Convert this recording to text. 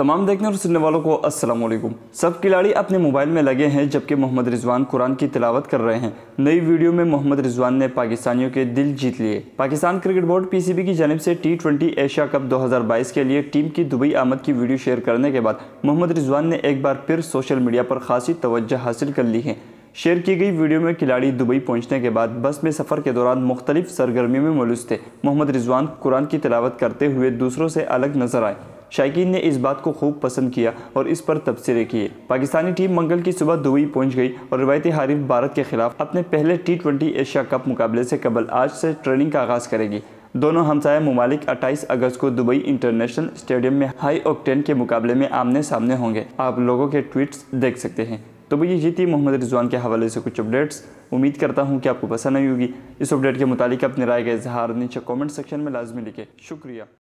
तमाम देखने और सुनने वालों को अस्सलाम वालेकुम सब खिलाड़ी अपने मोबाइल में लगे हैं जबकि मोहम्मद रिजवान कुरान की तिलावत कर रहे हैं नई वीडियो में मोहम्मद रिजवान ने पाकिस्तानियों के दिल जीत लिए पाकिस्तान क्रिकेट बोर्ड पीसीबी की जानब से टी ट्वेंटी एशिया कप 2022 के लिए टीम की दुबई आमद की वीडियो शेयर करने के बाद मोहम्मद रिजवान ने एक बार फिर सोशल मीडिया पर खासी तवज्जो हासिल कर ली है शेयर की गई वीडियो में खिलाड़ी दुबई पहुंचने के बाद बस में सफ़र के दौरान मुख्तलिफ सरगर्मियों में मलूस थे मोहम्मद रिजवान कुरान की तिलावत करते हुए दूसरों से अलग नजर आए शायकीन ने इस बात को खूब पसंद किया और इस पर तबसरे किए पाकिस्तानी टीम मंगल की सुबह दुबई पहुंच गई और रवायती हारिफ भारत के खिलाफ अपने पहले टी ट्वेंटी एशिया कप मुकाबले से कबल आज से ट्रेनिंग का आगाज़ करेगी दोनों हमसाया ममालिक 28 अगस्त को दुबई इंटरनेशनल स्टेडियम में हाई ऑक्टेन के मुकाबले में आमने सामने होंगे आप लोगों के ट्वीट्स देख सकते हैं तो भैया ये थी मोहम्मद रिजवान के हवाले से कुछ अपडेट्स उम्मीद करता हूँ कि आपको पसंद आई होगी इस अपडेट के मुताबिक अपने राय का इजहार नीचे कमेंट सेक्शन में लाजमी लिखे शुक्रिया